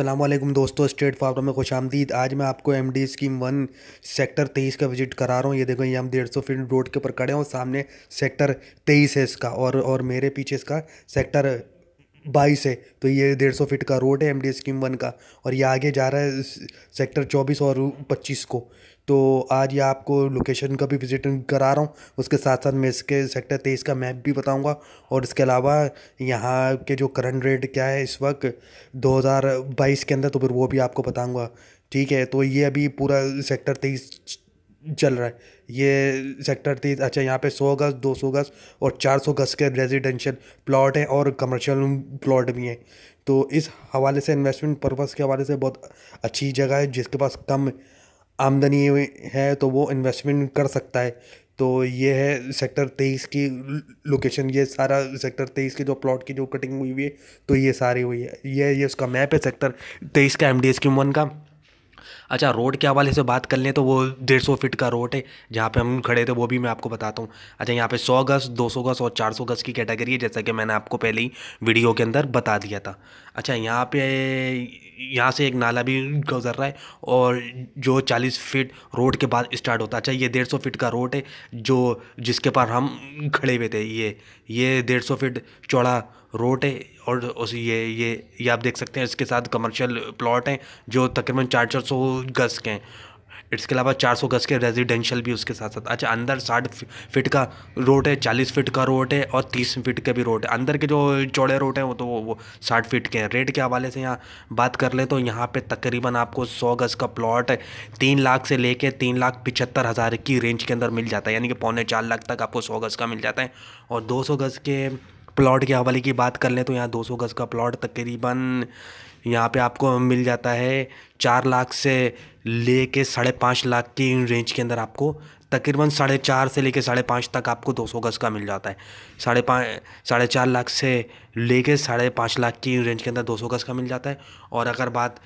अल्लाम दोस्तों state farm में खुश आमदीद आज मैं आपको M D scheme one sector तेईस का विजिट करा रहा हूँ ये देखो ये हम डेढ़ सौ फीट रोड के ऊपर खड़े हूँ सामने सेक्टर तेईस है इसका और और मेरे पीछे इसका सेक्टर बाईस है तो ये डेढ़ सौ फीट का रोड है एम डी स्कीम वन का और ये आगे जा रहा है सेक्टर चौबीस और पच्चीस को तो आज ये आपको लोकेशन का भी विजिट करा रहा हूँ उसके साथ साथ मैं इसके सेक्टर तेईस का मैप भी बताऊँगा और इसके अलावा यहाँ के जो करंट रेट क्या है इस वक्त दो हज़ार बाईस के अंदर तो फिर वो भी आपको बताऊँगा ठीक है तो ये अभी पूरा सेक्टर तेईस चल रहा है ये सेक्टर तीस अच्छा यहाँ पे सौ गज दो सौ गज और चार सौ गज के रेजिडेंशियल प्लॉट हैं और कमर्शियल प्लॉट भी हैं तो इस हवाले से इन्वेस्टमेंट पर्पस के हवाले से बहुत अच्छी जगह है जिसके पास कम आमदनी है तो वो इन्वेस्टमेंट कर सकता है तो ये है सेक्टर तेईस की लोकेशन ये सारा सेक्टर तेईस के जो प्लॉट की जो कटिंग हुई हुई है तो ये सारी हुई है ये ये उसका मैप है सेक्टर तेईस का M D scheme one का अच्छा रोड के हवाले से बात कर लें तो वो डेढ़ सौ फिट का रोड है जहाँ पे हम खड़े थे वो भी मैं आपको बताता हूँ अच्छा यहाँ पे सौ गज दो सौ गज और चार सौ गज की कैटेगरी है जैसा कि मैंने आपको पहले ही वीडियो के अंदर बता दिया था अच्छा यहाँ पे यहाँ से एक नाला भी गुजर रहा है और जो चालीस फ़िट रोड के बाद स्टार्ट होता अच्छा ये डेढ़ सौ फिट का रोड है जो जिसके पार हम खड़े हुए थे ये ये डेढ़ सौ फिट चौड़ा रोड है और उस ये ये ये आप देख सकते हैं इसके साथ कमर्शियल प्लॉट हैं जो तकरीबन चार चार सौ गज़ के हैं इसके अलावा चार सौ गज के रेजिडेंशियल भी उसके साथ साथ अच्छा अंदर साठ फिट का रोड है चालीस फिट का रोड है और तीस फिट के भी रोड है अंदर के जो चौड़े रोड हैं वो तो वो वो साठ फिट के हैं रेट के हवाले से यहाँ बात कर ले तो यहाँ पे तकरीबन आपको सौ गज का प्लॉट तीन लाख से लेके तीन लाख पिचहत्तर हज़ार की रेंज के अंदर मिल जाता है यानी कि पौने चार लाख तक आपको सौ गज़ का मिल जाता है और दो सौ गज़ के प्लॉट के हवाले की बात कर लें तो यहाँ 200 गज़ का प्लॉट तकरीबन यहाँ पे आपको मिल जाता है चार लाख से ले कर साढ़े पाँच लाख की रेंज के अंदर आपको तकरीबन साढ़े चार से कर साढ़े पाँच तक आपको दो सौ गज़ का मिल जाता है साढ़े पाँच साढ़े चार लाख से कर साढ़े पाँच लाख की रेंज के अंदर दो सौ गज़ का मिल जाता है और अगर बात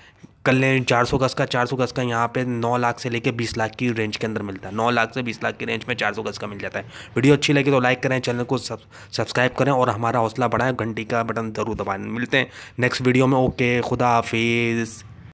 कल्याण चार सौ गज का चार सौ गज का यहाँ पे नौ लाख से लेकर बीस लाख की रेंज के अंदर मिलता है नौ लाख से बीस लाख की रेंज में चार सौ गज का मिल जाता है वीडियो अच्छी लगी तो लाइक करें चैनल को सब सब्सक्राइब करें और हमारा हौसला बढ़ाएं घंटी का बटन ज़रूर दबाएं मिलते हैं नेक्स्ट वीडियो में ओके खुदा हाफिज़